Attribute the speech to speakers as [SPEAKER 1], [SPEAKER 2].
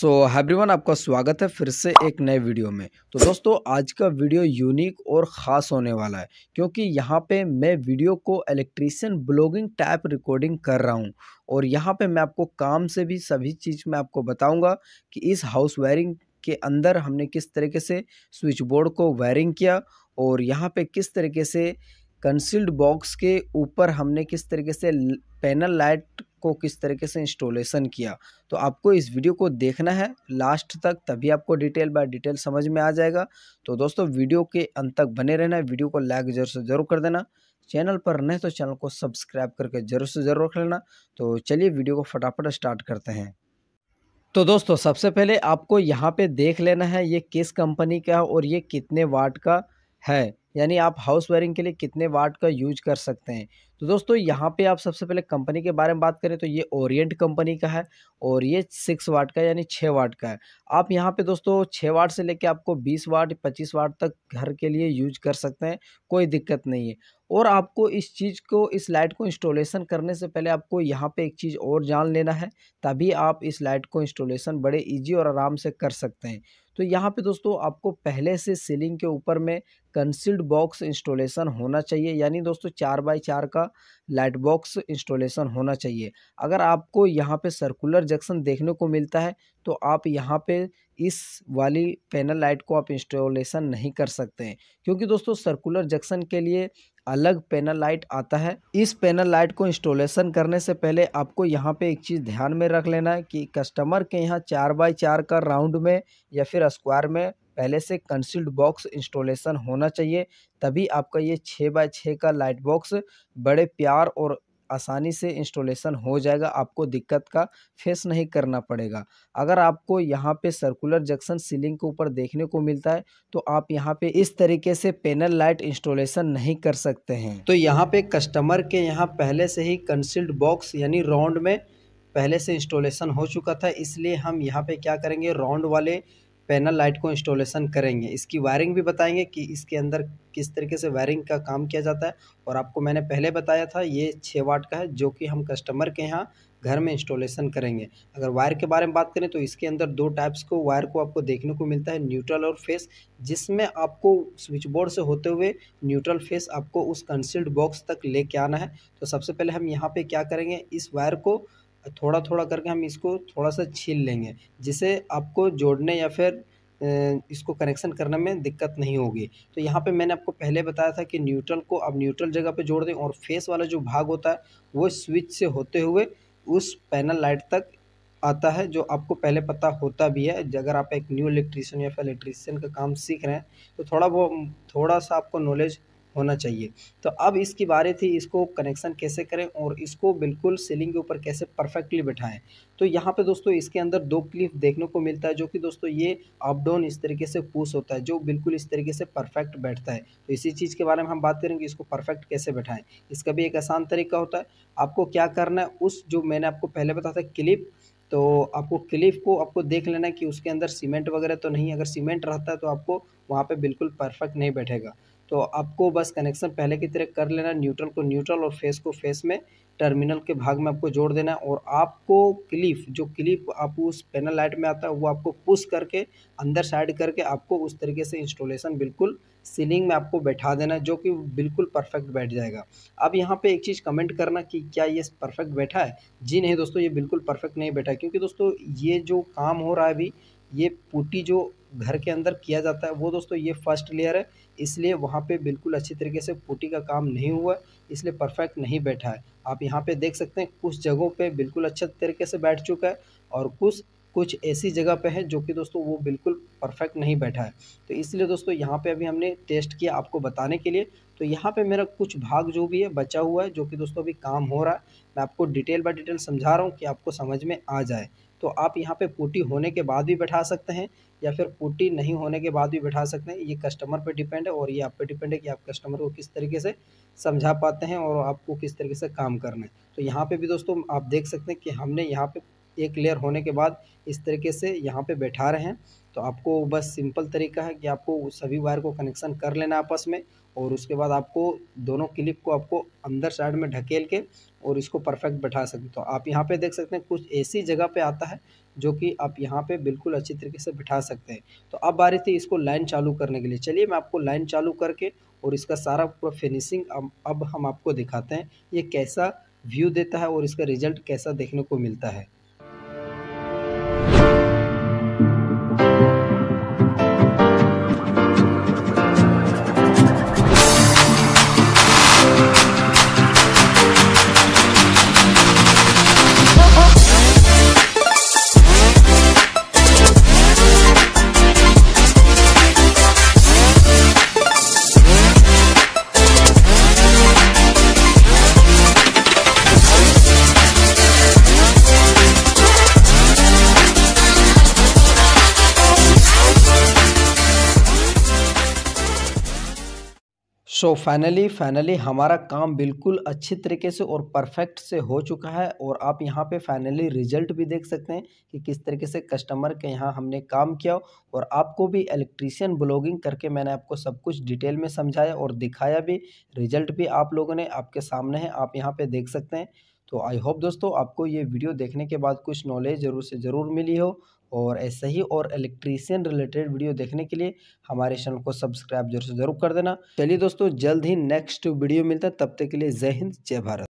[SPEAKER 1] सो so, हैब्रीवन आपका स्वागत है फिर से एक नए वीडियो में तो दोस्तों आज का वीडियो यूनिक और ख़ास होने वाला है क्योंकि यहाँ पे मैं वीडियो को इलेक्ट्रीशियन ब्लॉगिंग टाइप रिकॉर्डिंग कर रहा हूँ और यहाँ पे मैं आपको काम से भी सभी चीज़ मैं आपको बताऊँगा कि इस हाउस वायरिंग के अंदर हमने किस तरीके से स्विच बोर्ड को वायरिंग किया और यहाँ पर किस तरीके से कंसील्ड बॉक्स के ऊपर हमने किस तरीके से पैनल लाइट को किस तरीके से इंस्टॉलेशन किया तो आपको इस वीडियो को देखना है लास्ट तक तभी आपको डिटेल बाय डिटेल समझ में आ जाएगा तो दोस्तों वीडियो के अंत तक बने रहना वीडियो को लाइक जरूर से जरूर कर देना चैनल पर नहीं तो चैनल को सब्सक्राइब करके जरूर से जरूर रख लेना तो चलिए वीडियो को फटाफट स्टार्ट करते हैं तो दोस्तों सबसे पहले आपको यहाँ पे देख लेना है ये किस कंपनी का और ये कितने वाट का है यानी आप हाउस वायरिंग के लिए कितने वाट का यूज कर सकते हैं तो दोस्तों यहाँ पे आप सबसे पहले कंपनी के बारे में बात करें तो ये ओरिएंट कंपनी का है और ये सिक्स वाट का यानी छः वाट का है आप यहाँ पे दोस्तों छः वाट से लेके आपको बीस वाट पच्चीस वाट तक घर के लिए यूज कर सकते हैं कोई दिक्कत नहीं है और आपको इस चीज़ को इस लाइट को इंस्टॉलेशन करने से पहले आपको यहाँ पे एक चीज़ और जान लेना है तभी आप इस लाइट को इंस्टॉलेशन बड़े इजी और आराम से कर सकते हैं तो यहाँ पे दोस्तों आपको पहले से सीलिंग के ऊपर में कंसिल्ड बॉक्स इंस्टॉलेशन होना चाहिए यानी दोस्तों चार बाई चार का का लाइट बॉक्स इंस्टॉलेशन होना चाहिए अगर आपको यहाँ पे सर्कुलर जंक्शन देखने को मिलता है तो आप यहाँ पे इस वाली पैनल लाइट को आप इंस्टॉलेशन नहीं कर सकते हैं क्योंकि दोस्तों सर्कुलर जंक्शन के लिए अलग पैनल लाइट आता है इस पैनल लाइट को इंस्टॉलेशन करने से पहले आपको यहाँ पे एक चीज़ ध्यान में रख लेना है कि कस्टमर के यहाँ चार बाई चार का राउंड में या फिर स्क्वायर में पहले से कंसील्ड बॉक्स इंस्टॉलेशन होना चाहिए तभी आपका ये छः बाय छः का लाइट बॉक्स बड़े प्यार और आसानी से इंस्टॉलेशन हो जाएगा आपको दिक्कत का फेस नहीं करना पड़ेगा अगर आपको यहाँ पे सर्कुलर जंक्शन सीलिंग के ऊपर देखने को मिलता है तो आप यहाँ पे इस तरीके से पैनल लाइट इंस्टॉलेशन नहीं कर सकते हैं तो यहाँ पे कस्टमर के यहाँ पहले से ही कंसिल्ड बॉक्स यानी राउंड में पहले से इंस्टॉलेशन हो चुका था इसलिए हम यहाँ पर क्या करेंगे राउंड वाले पैनल लाइट को इंस्टॉलेशन करेंगे इसकी वायरिंग भी बताएंगे कि इसके अंदर किस तरीके से वायरिंग का काम किया जाता है और आपको मैंने पहले बताया था ये छः वाट का है जो कि हम कस्टमर के यहाँ घर में इंस्टॉलेशन करेंगे अगर वायर के बारे में बात करें तो इसके अंदर दो टाइप्स को वायर को आपको देखने को मिलता है न्यूट्रल और फेस जिसमें आपको स्विच बोर्ड से होते हुए न्यूट्रल फेस आपको उस कंसील्ड बॉक्स तक लेके आना है तो सबसे पहले हम यहाँ पे क्या करेंगे इस वायर को थोड़ा थोड़ा करके हम इसको थोड़ा सा छील लेंगे जिसे आपको जोड़ने या फिर इसको कनेक्शन करने में दिक्कत नहीं होगी तो यहाँ पे मैंने आपको पहले बताया था कि न्यूट्रल को आप न्यूट्रल जगह पे जोड़ दें और फेस वाला जो भाग होता है वो स्विच से होते हुए उस पैनल लाइट तक आता है जो आपको पहले पता होता भी है अगर आप एक न्यू इलेक्ट्रीशियन या फिर इलेक्ट्रीशियन का काम सीख रहे हैं तो थोड़ा वो थोड़ा सा आपको नॉलेज होना चाहिए तो अब इसकी बारी थी इसको कनेक्शन कैसे करें और इसको बिल्कुल सीलिंग के ऊपर कैसे परफेक्टली बैठाएं तो यहाँ पे दोस्तों इसके अंदर दो क्लिप देखने को मिलता है जो कि दोस्तों ये अप डाउन इस तरीके से पूस होता है जो बिल्कुल इस तरीके से परफेक्ट बैठता है तो इसी चीज़ के बारे में हम बात करेंगे इसको परफेक्ट कैसे बैठाएं इसका भी एक आसान तरीका होता है आपको क्या करना है उस जो मैंने आपको पहले बताया था क्लिप तो आपको क्लिप को आपको देख लेना है कि उसके अंदर सीमेंट वगैरह तो नहीं अगर सीमेंट रहता है तो आपको वहाँ पे बिल्कुल परफेक्ट नहीं बैठेगा तो आपको बस कनेक्शन पहले की तरह कर लेना न्यूट्रल को न्यूट्रल और फेस को फेस में टर्मिनल के भाग में आपको जोड़ देना है और आपको क्लिप जो क्लिप आप उस पैनल लाइट में आता है वो आपको पुश करके अंदर साइड करके आपको उस तरीके से इंस्टॉलेशन बिल्कुल सीलिंग में आपको बैठा देना जो कि बिल्कुल परफेक्ट बैठ जाएगा अब यहाँ पे एक चीज़ कमेंट करना कि क्या ये परफेक्ट बैठा है जी नहीं दोस्तों ये बिल्कुल परफेक्ट नहीं बैठा है क्योंकि दोस्तों ये जो काम हो रहा है अभी ये पुट्टी जो घर के अंदर किया जाता है वो दोस्तों ये फर्स्ट लेयर है इसलिए वहाँ पे बिल्कुल अच्छी तरीके से पुट्टी का काम नहीं हुआ इसलिए परफेक्ट नहीं बैठा है आप यहाँ पे देख सकते हैं कुछ जगहों पे बिल्कुल अच्छे तरीके से बैठ चुका है और कुछ कुछ ऐसी जगह पे है जो कि दोस्तों वो बिल्कुल परफेक्ट नहीं बैठा है तो इसलिए दोस्तों यहाँ पे अभी हमने टेस्ट किया आपको बताने के लिए तो यहाँ पे मेरा कुछ भाग जो भी है बचा हुआ है जो कि दोस्तों अभी काम हो रहा है मैं आपको डिटेल बाय डिटेल समझा रहा हूँ कि आपको समझ में आ जाए तो आप यहाँ पर पुट्टी होने के बाद भी बैठा सकते हैं या फिर पुट्टी नहीं होने के बाद भी बैठा सकते हैं ये कस्टमर पर डिपेंड है और ये आप पर डिपेंड है कि आप कस्टमर को किस तरीके से समझा पाते हैं और आपको किस तरीके से काम करना है तो यहाँ पे भी दोस्तों आप देख सकते हैं कि हमने यहाँ पे एक लेयर होने के बाद इस तरीके से यहाँ पे बैठा रहे हैं तो आपको बस सिंपल तरीका है कि आपको सभी वायर को कनेक्शन कर लेना आपस में और उसके बाद आपको दोनों क्लिप को आपको अंदर साइड में ढकेल के और इसको परफेक्ट बैठा सकते तो आप यहाँ पे देख सकते हैं कुछ ऐसी जगह पे आता है जो कि आप यहाँ पे बिल्कुल अच्छी तरीके से बिठा सकते हैं तो अब आ रही थी इसको लाइन चालू करने के लिए चलिए मैं आपको लाइन चालू करके और इसका सारा पूरा फिनिशिंग अब हम आपको दिखाते हैं ये कैसा व्यू देता है और इसका रिजल्ट कैसा देखने को मिलता है सो फाइनली फाइनली हमारा काम बिल्कुल अच्छे तरीके से और परफेक्ट से हो चुका है और आप यहाँ पे फाइनली रिजल्ट भी देख सकते हैं कि किस तरीके से कस्टमर के यहाँ हमने काम किया और आपको भी इलेक्ट्रीशियन ब्लॉगिंग करके मैंने आपको सब कुछ डिटेल में समझाया और दिखाया भी रिजल्ट भी आप लोगों ने आपके सामने है आप यहाँ पर देख सकते हैं तो आई होप दोस्तों आपको ये वीडियो देखने के बाद कुछ नॉलेज ज़रूर से ज़रूर मिली हो और ऐसे ही और इलेक्ट्रीशियन रिलेटेड वीडियो देखने के लिए हमारे चैनल को सब्सक्राइब जरूर से जरूर कर देना चलिए दोस्तों जल्द ही नेक्स्ट वीडियो मिलता है तब तक के लिए जय हिंद जय भारत